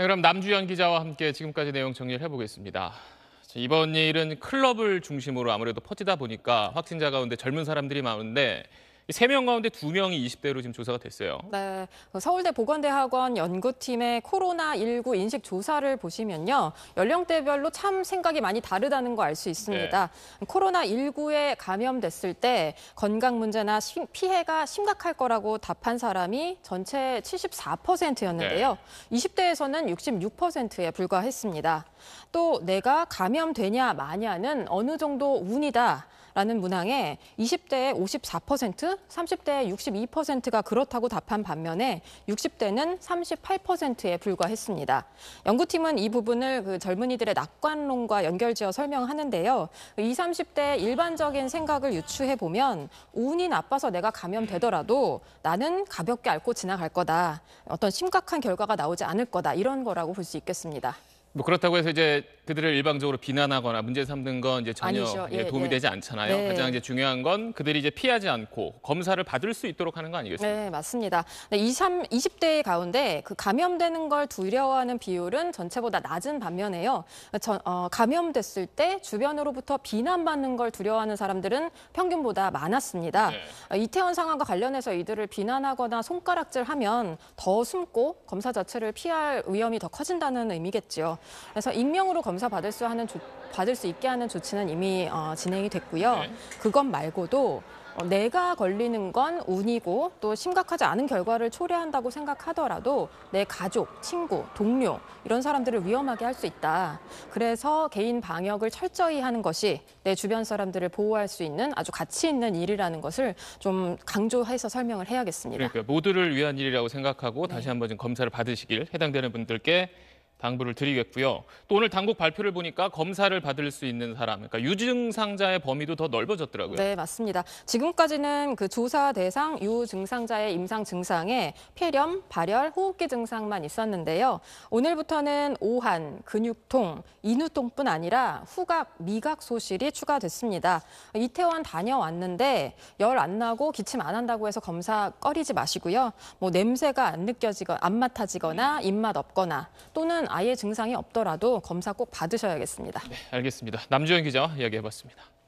네, 그럼 남주현 기자와 함께 지금까지 내용 정리를 해보겠습니다. 이번 일은 클럽을 중심으로 아무래도 퍼지다 보니까 확진자 가운데 젊은 사람들이 많은데 세명 가운데 두명이 20대로 지금 조사가 됐어요. 네. 어, 서울대 보건대학원 연구팀의 코로나19 인식 조사를 보시면요. 연령대별로 참 생각이 많이 다르다는 거 알 수 있습니다. 네. 코로나19에 감염됐을 때 건강 문제나 피해가 심각할 거라고 답한 사람이 전체 74%였는데요. 네. 20대에서는 66%에 불과했습니다. 또 내가 감염되냐 마냐는 어느 정도 운이다. 라는 문항에 20대의 54%, 30대의 62%가 그렇다고 답한 반면에 60대는 38%에 불과했습니다. 연구팀은 이 부분을 그 젊은이들의 낙관론과 연결지어 설명하는데요. 20, 30대 일반적인 생각을 유추해 보면 운이 나빠서 내가 감염되더라도 나는 가볍게 앓고 지나갈 거다. 어떤 심각한 결과가 나오지 않을 거다. 이런 거라고 볼 수 있겠습니다. 뭐 그렇다고 해서 이제 그들을 일방적으로 비난하거나 문제 삼는 건 이제 전혀 예, 예, 도움이 예. 되지 않잖아요. 네. 가장 이제 중요한 건 그들이 이제 피하지 않고 검사를 받을 수 있도록 하는 거 아니겠습니까? 네, 맞습니다. 20, 20대 가운데 그 감염되는 걸 두려워하는 비율은 전체보다 낮은 반면에요. 전, 어, 감염됐을 때 주변으로부터 비난받는 걸 두려워하는 사람들은 평균보다 많았습니다. 네. 어, 이태원 상황과 관련해서 이들을 비난하거나 손가락질하면 더 숨고 검사 자체를 피할 위험이 더 커진다는 의미겠죠 그래서 익명으로 검사 받을 수 하는 조, 받을 수 있게 하는 조치는 이미 어, 진행이 됐고요. 네. 그것 말고도 어, 내가 걸리는 건 운이고 또 심각하지 않은 결과를 초래한다고 생각하더라도 내 가족, 친구, 동료 이런 사람들을 위험하게 할 수 있다. 그래서 개인 방역을 철저히 하는 것이 내 주변 사람들을 보호할 수 있는 아주 가치 있는 일이라는 것을 좀 강조해서 설명을 해야겠습니다. 그러니까 모두를 위한 일이라고 생각하고 네. 다시 한번 검사를 받으시길 해당되는 분들께 당부를 드리겠고요. 또 오늘 당국 발표를 보니까 검사를 받을 수 있는 사람, 그러니까 유증상자의 범위도 더 넓어졌더라고요. 네, 맞습니다. 지금까지는 그 조사 대상 유증상자의 임상 증상에 폐렴, 발열, 호흡기 증상만 있었는데요. 오늘부터는 오한, 근육통, 인후통뿐 아니라 후각, 미각 소실이 추가됐습니다. 이태원 다녀왔는데 열 안 나고 기침 안 한다고 해서 검사 꺼리지 마시고요. 뭐 냄새가 안 느껴지거나 안 맡아지거나 네. 입맛 없거나 또는 아예 증상이 없더라도 검사 꼭 받으셔야겠습니다. 네, 알겠습니다. 남주현 기자 이야기해봤습니다.